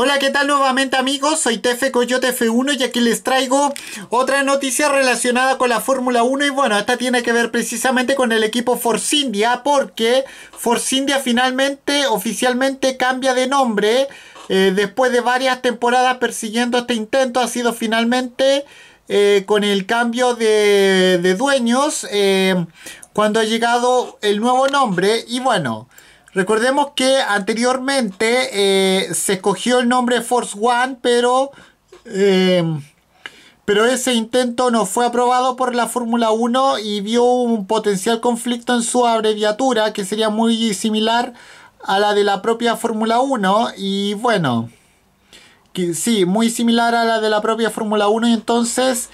Hola, ¿qué tal nuevamente amigos? Soy Tefe Coyote F1 y aquí les traigo otra noticia relacionada con la Fórmula 1 y bueno, esta tiene que ver precisamente con el equipo Force India porque Force India finalmente, oficialmente cambia de nombre eh, después de varias temporadas persiguiendo este intento, ha sido finalmente eh, con el cambio de, dueños eh, cuando ha llegado el nuevo nombre y bueno... Recordemos que anteriormente eh, se escogió el nombre Force One, pero, eh, pero ese intento no fue aprobado por la Fórmula 1 y vio un potencial conflicto en su abreviatura que sería muy similar a la de la propia Fórmula 1 y bueno, sí, muy similar a la de la propia Fórmula 1 y entonces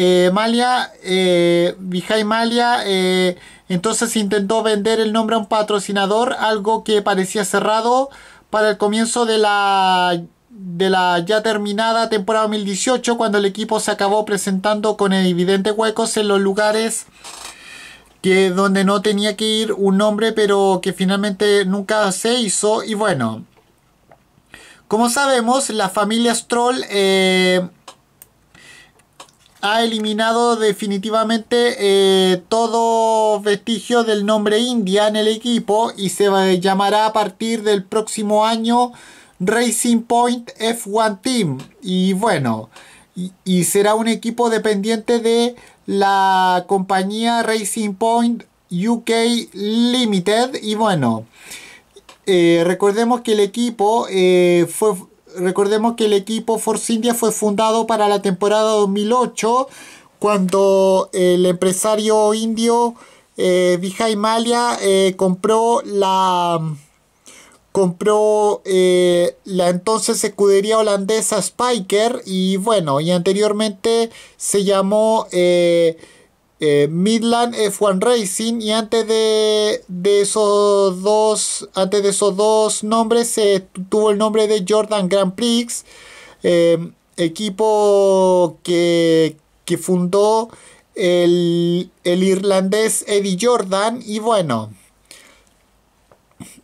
eh, Malia, eh, Vijay Malia, eh, entonces intentó vender el nombre a un patrocinador, algo que parecía cerrado para el comienzo de la de la ya terminada temporada 2018 cuando el equipo se acabó presentando con evidentes huecos en los lugares que donde no tenía que ir un nombre pero que finalmente nunca se hizo y bueno como sabemos la familia Stroll eh, ha eliminado definitivamente eh, todo vestigio del nombre India en el equipo y se llamará a partir del próximo año Racing Point F1 Team. Y bueno, y, será un equipo dependiente de la compañía Racing Point UK Limited. Y bueno, eh, recordemos que el equipo eh, fue Recordemos que el equipo Force India fue fundado para la temporada 2008 cuando el empresario indio eh, Vijay Malia eh, compró la compró eh, la entonces escudería holandesa Spiker y bueno y anteriormente se llamó eh, Midland F1 eh, Racing y antes de, esos dos antes de esos dos nombres se tuvo el nombre de Jordan Grand Prix eh, equipo que, fundó el, el, irlandés Eddie Jordan y bueno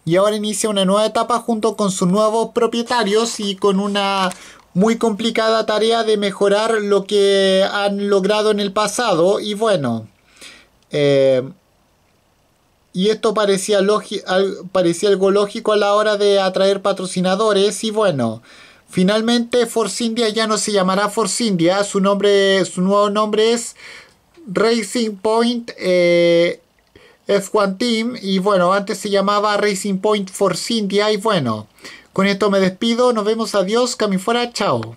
y ahora inicia una nueva etapa junto con sus nuevos propietarios y con una muy complicada tarea de mejorar lo que han logrado en el pasado y bueno, eh, y esto parecía, parecía algo lógico a la hora de atraer patrocinadores y bueno, finalmente Force India ya no se llamará Force India, su, nombre, su nuevo nombre es Racing Point eh, F1 Team y bueno, antes se llamaba Racing Point Force India y bueno, con esto me despido, nos vemos, adiós, cami fuera, chao.